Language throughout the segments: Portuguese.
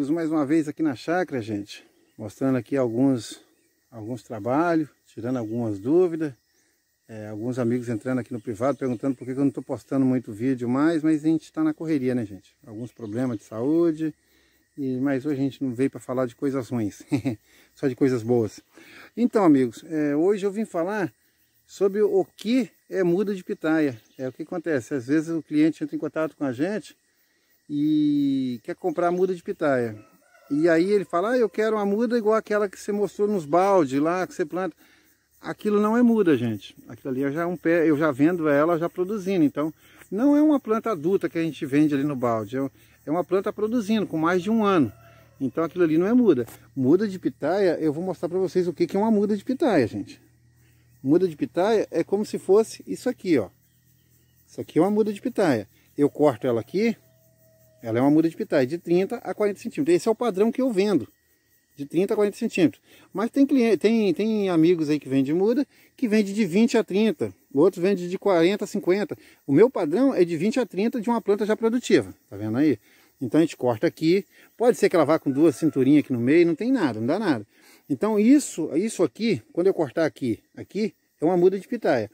amigos, mais uma vez aqui na chácara, gente, mostrando aqui alguns, alguns trabalhos, tirando algumas dúvidas, é, alguns amigos entrando aqui no privado, perguntando por que eu não estou postando muito vídeo mais, mas a gente está na correria, né, gente? Alguns problemas de saúde, e, mas hoje a gente não veio para falar de coisas ruins, só de coisas boas. Então, amigos, é, hoje eu vim falar sobre o que é muda de pitaia. É o que acontece, às vezes o cliente entra em contato com a gente, e quer comprar a muda de pitaia. E aí ele fala, ah, eu quero uma muda igual aquela que você mostrou nos baldes lá, que você planta. Aquilo não é muda, gente. Aquilo ali é já um pé, eu já vendo ela já produzindo. Então, não é uma planta adulta que a gente vende ali no balde. É, é uma planta produzindo com mais de um ano. Então aquilo ali não é muda. Muda de pitaia, eu vou mostrar para vocês o que, que é uma muda de pitaia, gente. Muda de pitaia é como se fosse isso aqui, ó. Isso aqui é uma muda de pitaia. Eu corto ela aqui, ela é uma muda de pitaia de 30 a 40 centímetros. Esse é o padrão que eu vendo, de 30 a 40 centímetros. Mas tem, cliente, tem, tem amigos aí que vende muda, que vende de 20 a 30. Outros vende de 40 a 50. O meu padrão é de 20 a 30 de uma planta já produtiva. Tá vendo aí? Então a gente corta aqui. Pode ser que ela vá com duas cinturinhas aqui no meio, não tem nada, não dá nada. Então isso, isso aqui, quando eu cortar aqui, aqui, é uma muda de pitaia.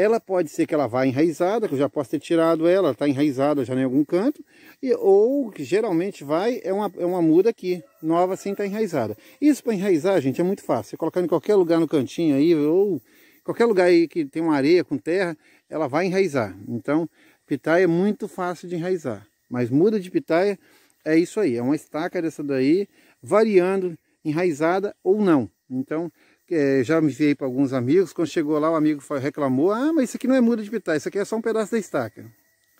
Ela pode ser que ela vá enraizada, que eu já posso ter tirado ela, está enraizada já em algum canto, e, ou geralmente vai, é uma, é uma muda aqui, nova sem estar tá enraizada. Isso para enraizar, gente, é muito fácil. Você colocar em qualquer lugar no cantinho aí, ou qualquer lugar aí que tem uma areia com terra, ela vai enraizar. Então, pitaia é muito fácil de enraizar. Mas muda de pitaia é isso aí, é uma estaca dessa daí, variando, enraizada ou não. Então, é, já enviei para alguns amigos, quando chegou lá o amigo reclamou, ah, mas isso aqui não é muda de pitaia, isso aqui é só um pedaço da estaca.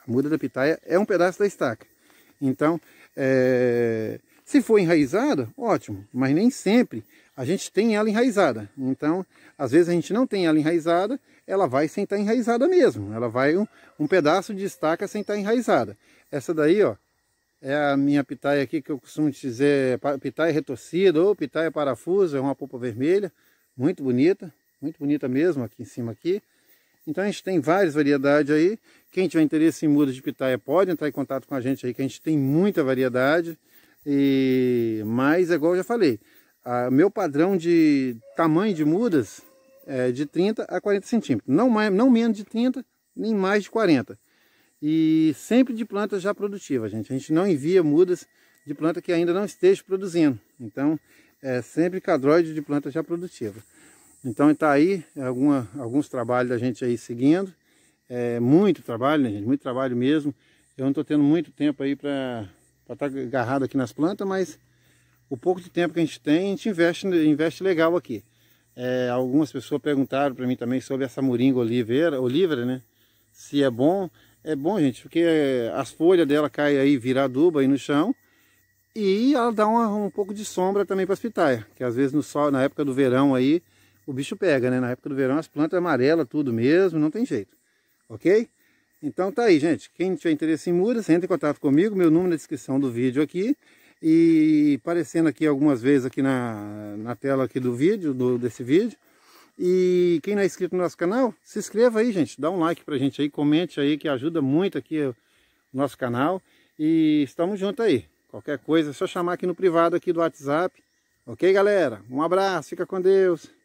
A muda da pitaia é um pedaço da estaca. Então, é, se for enraizada, ótimo, mas nem sempre a gente tem ela enraizada. Então, às vezes a gente não tem ela enraizada, ela vai sem estar tá enraizada mesmo. Ela vai um, um pedaço de estaca sem estar tá enraizada. Essa daí, ó, é a minha pitaia aqui que eu costumo dizer é pitaia retorcida ou pitaia parafuso, é uma polpa vermelha, muito bonita, muito bonita mesmo aqui em cima aqui. Então a gente tem várias variedades aí, quem tiver interesse em mudas de pitaia pode entrar em contato com a gente aí que a gente tem muita variedade, e... mas é igual eu já falei, a, meu padrão de tamanho de mudas é de 30 a 40 centímetros, não, mais, não menos de 30, nem mais de 40 e sempre de planta já produtiva, gente. A gente não envia mudas de planta que ainda não esteja produzindo. Então, é sempre cadroide de planta já produtiva. Então, está aí alguma, alguns trabalhos da gente aí seguindo. É, muito trabalho, né, gente? Muito trabalho mesmo. Eu não estou tendo muito tempo aí para estar tá agarrado aqui nas plantas, mas o pouco de tempo que a gente tem, a gente investe, investe legal aqui. É, algumas pessoas perguntaram para mim também sobre essa moringa oliveira, oliveira, né? Se é bom, é bom, gente, porque é, as folhas dela caem aí, vira adubo aí no chão. E ela dá uma, um pouco de sombra também para as pitaias. Que às vezes no sol, na época do verão aí, o bicho pega, né? Na época do verão as plantas amarelas tudo mesmo, não tem jeito. Ok? Então tá aí, gente. Quem tiver interesse em mudas, entre em contato comigo. Meu número na descrição do vídeo aqui. E aparecendo aqui algumas vezes aqui na, na tela aqui do vídeo, do, desse vídeo. E quem não é inscrito no nosso canal, se inscreva aí, gente. Dá um like pra gente aí, comente aí, que ajuda muito aqui o nosso canal. E estamos juntos aí. Qualquer coisa, é só chamar aqui no privado aqui do WhatsApp. Ok, galera? Um abraço, fica com Deus.